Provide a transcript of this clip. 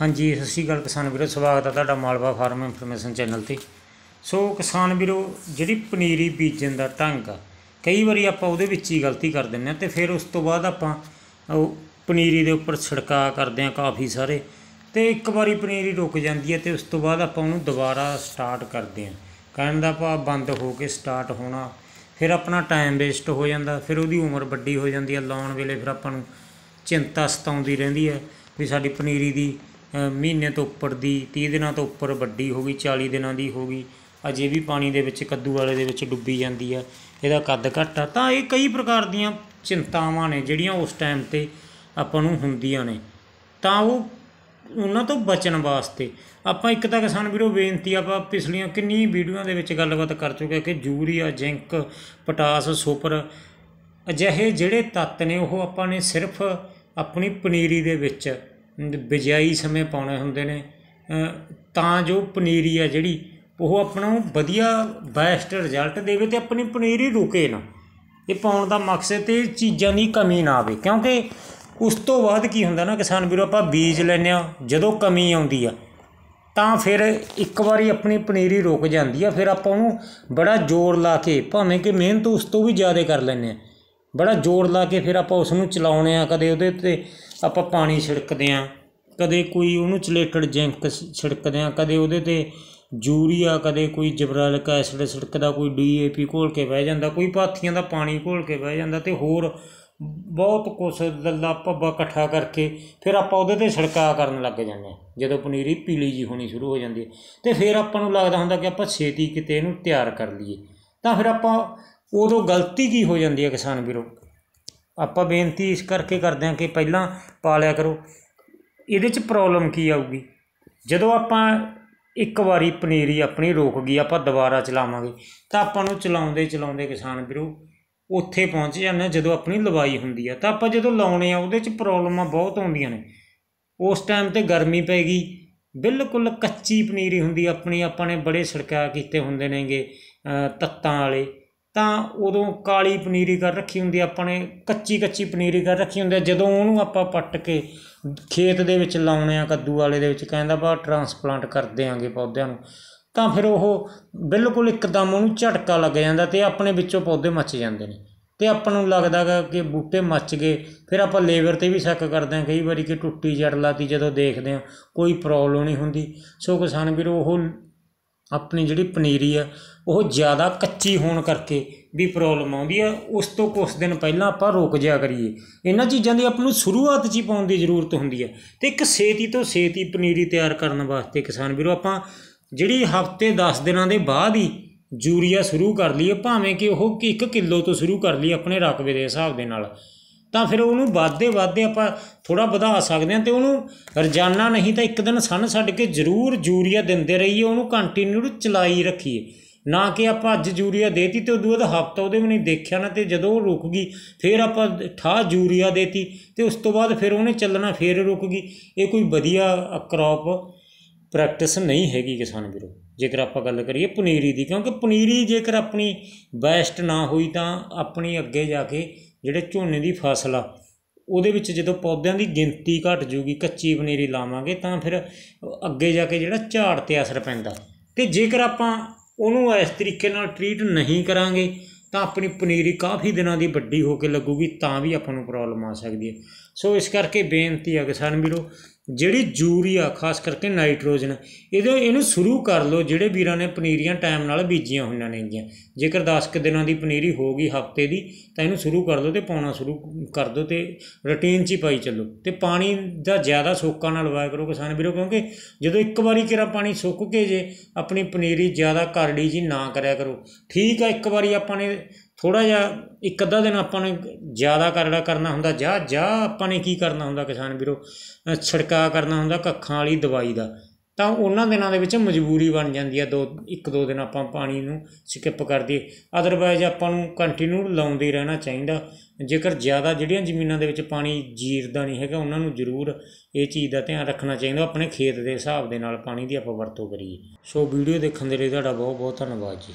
ਹਾਂਜੀ ਸਤਿ ਸ਼੍ਰੀ ਅਕਾਲ ਕਿਸਾਨ ਵੀਰੋ ਸਵਾਗਤ ਹੈ ਤੁਹਾਡਾ ਮਾਲਵਾ ਫਾਰਮ ਇਨਫੋਰਮੇਸ਼ਨ ਚੈਨਲ ਤੇ ਸੋ ਕਿਸਾਨ ਵੀਰੋ ਜਿਹੜੀ ਪਨੀਰੀ ਬੀਜਣ ਦਾ ਢੰਗ ਆ ਕਈ ਵਾਰੀ ਆਪਾਂ ਉਹਦੇ ਵਿੱਚ ਹੀ ਗਲਤੀ ਕਰ ਦਿੰਨੇ ਆ ਤੇ ਫਿਰ ਉਸ ਤੋਂ ਬਾਅਦ ਆਪਾਂ ਉਹ ਪਨੀਰੀ ਦੇ ਉੱਪਰ ਛਿੜਕਾ ਕਰਦੇ ਆ ਕਾਫੀ ਸਾਰੇ ਤੇ ਇੱਕ ਵਾਰੀ ਪਨੀਰੀ ਰੁਕ ਜਾਂਦੀ ਹੈ ਤੇ ਉਸ ਤੋਂ ਬਾਅਦ ਆਪਾਂ ਉਹਨੂੰ ਦੁਬਾਰਾ ਸਟਾਰਟ ਕਰਦੇ ਆ ਕਹਿਣ ਦਾ ਭਾਵ ਬੰਦ ਹੋ ਕੇ ਸਟਾਰਟ ਹੋਣਾ ਫਿਰ ਆਪਣਾ ਟਾਈਮ ਵੇਸਟ ਹੋ ਜਾਂਦਾ ਫਿਰ ਉਹਦੀ ਉਮਰ ਵੱਡੀ ਹੋ ਜਾਂਦੀ ਹੈ ਲਾਉਣ ਵੇਲੇ ਫਿਰ ਆਪਾਂ ਨੂੰ ਚਿੰਤਾ ਸਤਾਉਂਦੀ ਰਹਿੰਦੀ ਹੈ ਵੀ ਸਾਡੀ ਪਨੀਰੀ ਦੀ ਮਹੀਨੇ ਤੋਂ ਉੱਪਰ ਦੀ 30 ਦਿਨਾਂ ਤੋਂ ਉੱਪਰ ਵੱਡੀ ਹੋ ਗਈ 40 ਦਿਨਾਂ ਦੀ ਹੋ ਗਈ ਅਜੇ ਵੀ ਪਾਣੀ ਦੇ ਵਿੱਚ ਕੱਦੂ ਵਾਲੇ ਦੇ ਵਿੱਚ ਡੁੱਬੀ ਜਾਂਦੀ ਆ ਇਹਦਾ ਕੱਦ ਘਟਾ ਤਾਂ ਇਹ ਕਈ ਪ੍ਰਕਾਰ ਦੀਆਂ ਚਿੰਤਾਵਾਂ ਨੇ ਜਿਹੜੀਆਂ ਉਸ ਟਾਈਮ ਤੇ ਆਪਾਂ ਨੂੰ ਹੁੰਦੀਆਂ ਨੇ ਤਾਂ ਉਹ ਉਹਨਾਂ ਤੋਂ ਬਚਣ ਵਾਸਤੇ ਆਪਾਂ ਇੱਕ ਤਾਂ ਕਿਸਾਨ ਵੀਰੋ ਬੇਨਤੀ ਆਪਾਂ ਪਿਛਲੀਆਂ ਕਿੰਨੀ ਵੀਡੀਓਆਂ ਦੇ ਵਿੱਚ ਗੱਲਬਾਤ ਕਰ ਚੁੱਕੇ ਕਿ ਯੂਰੀਆ ਜ਼ਿੰਕ ਪੋਟਾਸ ਸੁਪਰ ਅਜਿਹੇ ਜਿਹੜੇ ਤੱਤ ਨੇ ਉਹ ਆਪਾਂ ਨੇ ਸਿਰਫ ਆਪਣੀ ਪਨੀਰੀ ਦੇ ਵਿੱਚ ਬਿਜਾਈ ਸਮੇਂ ਪਾਉਣੇ ਹੁੰਦੇ ਨੇ ਤਾਂ ਜੋ ਪਨੀਰੀ ਆ ਜਿਹੜੀ ਉਹ ਆਪਣਾ ਵਧੀਆ ਬੈਸਟ ਰਿਜ਼ਲਟ ਦੇਵੇ ਤੇ ਆਪਣੀ ਪਨੀਰੀ ਰੁਕੇ ਨਾ ਇਹ ਪਾਉਣ ਦਾ ਮਕਸਦ ਤੇ ਚੀਜ਼ਾਂ ਦੀ ਕਮੀ ਨਾ ਆਵੇ ਕਿਉਂਕਿ ਉਸ ਤੋਂ ਬਾਅਦ ਕੀ ਹੁੰਦਾ ਨਾ ਕਿਸਾਨ ਵੀਰੋ ਆਪਾਂ ਬੀਜ ਲੈਨੇ ਆ ਜਦੋਂ ਕਮੀ ਆਉਂਦੀ ਆ ਤਾਂ ਫਿਰ ਇੱਕ ਵਾਰੀ ਆਪਣੀ ਪਨੀਰੀ ਰੁਕ ਜਾਂਦੀ ਆ ਫਿਰ ਆਪਾਂ ਉਹਨੂੰ ਬੜਾ ਜ਼ੋਰ ਲਾ ਕੇ ਭਾਵੇਂ ਕਿ ਮਿਹਨਤ ਉਸ ਤੋਂ ਵੀ ਜ਼ਿਆਦਾ ਕਰ ਲੈਨੇ ਆ ਬੜਾ ਜ਼ੋਰ ਲਾ ਕੇ ਫਿਰ ਆਪਾਂ ਉਸ ਨੂੰ ਚਲਾਉਣੇ ਆ ਕਦੇ ਉਹਦੇ ਤੇ ਆਪਾਂ ਪਾਣੀ ਛਿੜਕਦੇ ਆ ਕਦੇ ਕੋਈ ਉਹਨੂੰ ਚਲੇਟਡ ਜਿੰਕ ਛਿੜਕਦੇ ਆ ਕਦੇ ਉਹਦੇ ਤੇ ਜੂਰੀਆ ਕਦੇ ਕੋਈ ਜਿਬਰਾਲਿਕ ਐਸਿਡ ਛਿੜਕਦਾ ਕੋਈ ਡੀਏਪੀ ਘੋਲ ਕੇ ਬਹਿ ਜਾਂਦਾ ਕੋਈ ਪਾਥੀਆਂ ਦਾ ਪਾਣੀ ਘੋਲ ਕੇ ਬਹਿ ਜਾਂਦਾ ਤੇ ਹੋਰ ਬਹੁਤ ਕੁਛ ਲੱਲਾ ਪੱਬਾ ਇਕੱਠਾ ਕਰਕੇ ਫਿਰ ਆਪਾਂ ਉਹਦੇ ਤੇ ਛਿੜਕਾ ਕਰਨ ਲੱਗ ਜਾਂਦੇ ਆ ਜਦੋਂ ਪਨੀਰੀ ਪੀਲੀ ਜੀ ਹੋਣੀ ਸ਼ੁਰੂ ਹੋ ਜਾਂਦੀ ਹੈ ਤੇ ਫਿਰ ਆਪਾਂ ਨੂੰ ਲੱਗਦਾ ਹੁੰਦਾ ਕਿ ਆਪਾਂ ਛੇਤੀ ਕਿਤੇ ਇਹਨੂੰ ਤਿਆਰ ਕਰ ਲਈਏ ਤਾਂ ਫਿਰ ਆਪਾਂ ਉਦੋਂ ਗਲਤੀ ਕੀ ਹੋ ਜਾਂਦੀ ਹੈ ਕਿਸਾਨ ਵੀਰੋ ਆਪਾਂ ਬੇਨਤੀ ਇਸ ਕਰਕੇ ਕਰਦੇ ਹਾਂ ਕਿ ਪਹਿਲਾਂ ਪਾ ਲਿਆ ਕਰੋ ਇਹਦੇ 'ਚ ਪ੍ਰੋਬਲਮ ਕੀ ਆਊਗੀ ਜਦੋਂ ਆਪਾਂ ਇੱਕ ਵਾਰੀ ਪਨੀਰੀ ਆਪਣੀ ਰੋਕ ਗਈ ਆਪਾਂ ਦੁਬਾਰਾ ਚਲਾਵਾਂਗੇ ਤਾਂ ਆਪਾਂ ਨੂੰ ਚਲਾਉਂਦੇ ਚਲਾਉਂਦੇ ਕਿਸਾਨ ਵੀਰੋ ਉੱਥੇ ਪਹੁੰਚ ਜਾਂਦੇ ਜਦੋਂ ਆਪਣੀ ਲਵਾਈ ਹੁੰਦੀ ਆ ਤਾਂ ਆਪਾਂ ਜਦੋਂ ਲਾਉਣੇ ਆ ਉਹਦੇ 'ਚ ਪ੍ਰੋਬਲਮਾਂ ਬਹੁਤ ਆਉਂਦੀਆਂ ਨੇ ਉਸ ਟਾਈਮ ਤੇ ਗਰਮੀ ਪੈ ਗਈ ਬਿਲਕੁਲ ਕੱਚੀ ਪਨੀਰੀ ਹੁੰਦੀ ਆਪਣੀ ਆਪਾਂ ਨੇ ਬੜੇ ਸੜਕਾ ਕੀਤੇ ਹੁੰਦੇ ਨੇਗੇ ਤੱਤਾਂ ਵਾਲੇ ਤਾਂ ਉਦੋਂ ਕਾਲੀ ਪਨੀਰੀ ਕਰ ਰੱਖੀ ਹੁੰਦੀ ਆ ਆਪਣੇ ਕੱਚੀ ਕੱਚੀ ਪਨੀਰੀ ਕਰ ਰੱਖੀ ਹੁੰਦੀ ਜਦੋਂ ਉਹਨੂੰ ਆਪਾਂ ਪੱਟ ਕੇ ਖੇਤ ਦੇ ਵਿੱਚ ਲਾਉਣੇ ਆ ਕੱਦੂ ਵਾਲੇ ਦੇ ਵਿੱਚ ਕਹਿੰਦਾ ਬਾ ਟਰਾਂਸਪਲਾਂਟ ਕਰ ਦੇਾਂਗੇ ਪੌਦਿਆਂ ਨੂੰ ਤਾਂ ਫਿਰ ਉਹ ਬਿਲਕੁਲ ਇੱਕਦਮ ਉਹਨੂੰ ਝਟਕਾ ਲੱਗ ਜਾਂਦਾ ਤੇ ਆਪਣੇ ਵਿੱਚੋਂ ਪੌਦੇ ਮੱਚ ਜਾਂਦੇ ਨੇ ਤੇ ਆਪਾਂ ਨੂੰ ਲੱਗਦਾ ਕਿ ਬੂਟੇ ਮੱਚ ਗਏ ਫਿਰ ਆਪਾਂ ਲੇਬਰ ਤੇ ਵੀ ਸ਼ੱਕ ਕਰਦੇ ਆ ਕਈ ਵਾਰੀ ਕਿ ਟੁੱਟੀ ਜੜ ਲਾਤੀ ਜਦੋਂ ਦੇਖਦੇ ਆ ਕੋਈ ਪ੍ਰੋਬਲਮ ਨਹੀਂ ਹੁੰਦੀ ਸੋ ਕਿਸਾਨ ਵੀਰ ਉਹ ਆਪਣੀ ਜਿਹੜੀ ਪਨੀਰੀ ਆ ਉਹ ਜ਼ਿਆਦਾ ਕੱਚੀ ਹੋਣ ਕਰਕੇ ਵੀ ਪ੍ਰੋਬਲਮ ਆਉਂਦੀ ਆ ਉਸ ਤੋਂ ਕੁਝ ਦਿਨ ਪਹਿਲਾਂ ਆਪਾਂ ਰੋਕ ਜਿਆ ਕਰੀਏ ਇਹਨਾਂ ਚੀਜ਼ਾਂ ਦੀ ਆਪ ਨੂੰ ਸ਼ੁਰੂਆਤ 'ਚ ਹੀ ਪਾਉਣ ਦੀ ਜ਼ਰੂਰਤ ਹੁੰਦੀ ਹੈ ਤੇ ਇੱਕ ਛੇਤੀ ਤੋਂ ਛੇਤੀ ਪਨੀਰੀ ਤਿਆਰ ਕਰਨ ਵਾਸਤੇ ਕਿਸਾਨ ਵੀਰੋ ਆਪਾਂ ਜਿਹੜੀ ਹਫਤੇ 10 ਦਿਨਾਂ ਦੇ ਬਾਅਦ ਹੀ ਯੂਰੀਆ ਸ਼ੁਰੂ ਕਰ ਲਈਏ ਭਾਵੇਂ ਕਿ ਉਹ 1 ਕਿਲੋ ਤੋਂ ਸ਼ੁਰੂ ਕਰ ਲਈਏ ਆਪਣੇ ਰਕਬੇ ਦੇ ਹਿਸਾਬ ਦੇ ਨਾਲ ਤਾਂ ਫਿਰ ਉਹਨੂੰ ਵਾਧੇ ਵਾਧੇ ਆਪਾਂ ਥੋੜਾ ਵਧਾ ਸਕਦੇ ਹਾਂ ਤੇ ਉਹਨੂੰ ਰੋਜ਼ਾਨਾ ਨਹੀਂ ਤਾਂ ਇੱਕ ਦਿਨ ਸਨ ਛੱਡ ਕੇ ਜ਼ਰੂਰ ਯੂਰੀਆ ਦਿੰਦੇ ਰਹੀਏ ਉਹਨੂੰ ਕੰਟੀਨਿਊ ਚਲਾਈ ਰੱਖੀਏ ਨਾ ਕਿ ਆਪਾਂ ਅੱਜ ਯੂਰੀਆ ਦੇਤੀ ਤੇ ਉਹ ਬਾਅਦ ਹਫਤਾ ਉਹਦੇ ਵੀ ਨਹੀਂ ਦੇਖਿਆ ਨਾ ਤੇ ਜਦੋਂ ਉਹ ਰੁਕ ਗਈ ਫਿਰ ਆਪਾਂ ਠਾ ਯੂਰੀਆ ਦੇਤੀ ਤੇ ਉਸ ਤੋਂ ਬਾਅਦ ਫਿਰ ਉਹਨੇ ਚੱਲਣਾ ਫਿਰ ਰੁਕ ਗਈ ਇਹ ਕੋਈ ਵਧੀਆ ਕ੍ਰੌਪ ਪ੍ਰੈਕਟਿਸ ਨਹੀਂ ਹੈਗੀ ਕਿਸਾਨ ਵੀਰੋ ਜੇਕਰ ਆਪਾਂ ਗੱਲ ਕਰੀਏ ਪਨੀਰੀ ਦੀ ਕਿਉਂਕਿ ਪਨੀਰੀ ਜੇਕਰ ਆਪਣੀ ਬੈਸਟ ਨਾ ਹੋਈ ਤਾਂ ਆਪਣੀ ਅੱਗੇ ਜਾ ਕੇ ਜਿਹੜੇ ਝੋਨੇ ਦੀ ਫਸਲ ਆ ਉਹਦੇ ਵਿੱਚ ਜਦੋਂ ਪੌਦਿਆਂ ਦੀ ਗਿਣਤੀ ਘਟ ਜੂਗੀ ਕੱਚੀ ਪਨੀਰੀ ਲਾਵਾਂਗੇ ਤਾਂ ਫਿਰ ਅੱਗੇ ਜਾ ਕੇ ਜਿਹੜਾ ਝਾੜ ਤੇ ਅਸਰ ਪੈਂਦਾ ਤੇ ਜੇਕਰ ਆਪਾਂ ਉਹਨੂੰ ਇਸ ਤਰੀਕੇ ਨਾਲ ਟ੍ਰੀਟ ਨਹੀਂ ਕਰਾਂਗੇ ਤਾਂ ਆਪਣੀ ਪਨੀਰੀ ਕਾਫੀ ਦਿਨਾਂ ਦੀ ਵੱਡੀ ਹੋ ਕੇ ਲੱਗੂਗੀ ਤਾਂ ਵੀ ਆਪਾਂ ਨੂੰ ਪ੍ਰੋਬਲਮ ਆ ਸਕਦੀ ਹੈ ਸੋ ਇਸ ਕਰਕੇ ਬੇਨਤੀ ਹੈ ਕਿਸਾਨ ਵੀਰੋ ਜਿਹੜੀ ਯੂਰੀਆ ਖਾਸ ਕਰਕੇ ਨਾਈਟ੍ਰੋਜਨ ਇਹਦੇ ਇਹਨੂੰ ਸ਼ੁਰੂ ਕਰ ਲਓ ਜਿਹੜੇ ਵੀਰਾਂ ਨੇ ਪਨੀਰੀਆਂ ਟਾਈਮ ਨਾਲ ਬੀਜੀਆਂ ਹੋਈਆਂ ਨੇਗੀਆਂ ਜੇਕਰ 10 ਕਿ ਦਿਨਾਂ ਦੀ ਪਨੀਰੀ ਹੋ ਗਈ ਹਫਤੇ ਦੀ ਤਾਂ ਇਹਨੂੰ ਸ਼ੁਰੂ ਕਰ ਲਓ ਤੇ ਪਾਉਣਾ ਸ਼ੁਰੂ ਕਰ ਦਿਓ ਤੇ ਰੁਟੀਨ 'ਚ ਹੀ ਪਾਈ ਚੱਲੋ ਤੇ ਪਾਣੀ ਦਾ ਜ਼ਿਆਦਾ ਸੋਕਾ ਨਾਲ ਵਾਇਆ ਕਰੋ ਕਿਸਾਨ ਵੀਰੋ ਕਿਉਂਕਿ ਜਦੋਂ ਇੱਕ ਵਾਰੀ ਕਿਰਾ ਪਾਣੀ ਸੁੱਕ ਕੇ ਜੇ ਆਪਣੀ ਪਨੀਰੀ ਜ਼ਿਆਦਾ ਕਰੜੀ ਜੀ ਨਾ ਕਰਿਆ ਕਰੋ ਠੀਕ ਆ ਇੱਕ ਵਾਰੀ ਆਪਾਂ ਨੇ ਥੋੜਾ ਜਿਹਾ ਇੱਕ ਅੱਧਾ ਦਿਨ ਆਪਾਂ ਨੇ ਜ਼ਿਆਦਾ ਕਰੜਾ ਕਰਨਾ ਹੁੰਦਾ ਜਾਂ ਜਾਂ ਆਪਾਂ ਨੇ ਕੀ ਕਰਨਾ ਹੁੰਦਾ ਕਿਸਾਨ ਵੀਰੋ ਛਿੜਕਾ ਕਰਨਾ ਹੁੰਦਾ ਕੱਖਾਂ ਵਾਲੀ ਦਵਾਈ ਦਾ ਤਾਂ ਉਹਨਾਂ ਦਿਨਾਂ ਦੇ ਵਿੱਚ ਮਜਬੂਰੀ ਬਣ ਜਾਂਦੀ ਆ ਦੋ ਇੱਕ ਦੋ ਦਿਨ ਆਪਾਂ ਪਾਣੀ ਨੂੰ ਸਕਿਪ ਕਰ ਦਈਏ ਅਦਰਵਾਇਜ਼ ਆਪਾਂ ਨੂੰ ਕੰਟੀਨਿਊ ਲਾਉਂਦੇ ਰਹਿਣਾ ਚਾਹੀਦਾ ਜੇਕਰ ਜ਼ਿਆਦਾ ਜਿਹੜੀਆਂ ਜ਼ਮੀਨਾਂ ਦੇ ਵਿੱਚ ਪਾਣੀ ਜੀਰਦਾ ਨਹੀਂ ਹੈਗਾ ਉਹਨਾਂ ਨੂੰ ਜ਼ਰੂਰ ਇਹ ਚੀਜ਼ ਦਾ ਧਿਆਨ ਰੱਖਣਾ ਚਾਹੀਦਾ ਆਪਣੇ ਖੇਤ ਦੇ ਹਿਸਾਬ ਦੇ ਨਾਲ ਪਾਣੀ ਦੀ ਆਪਾਂ ਵਰਤੋਂ ਕਰੀਏ ਸੋ ਵੀਡੀਓ ਦੇਖਣ ਦੇ ਲਈ ਤੁਹਾਡਾ ਬਹੁਤ ਬਹੁਤ ਧੰਨਵਾਦ ਜੀ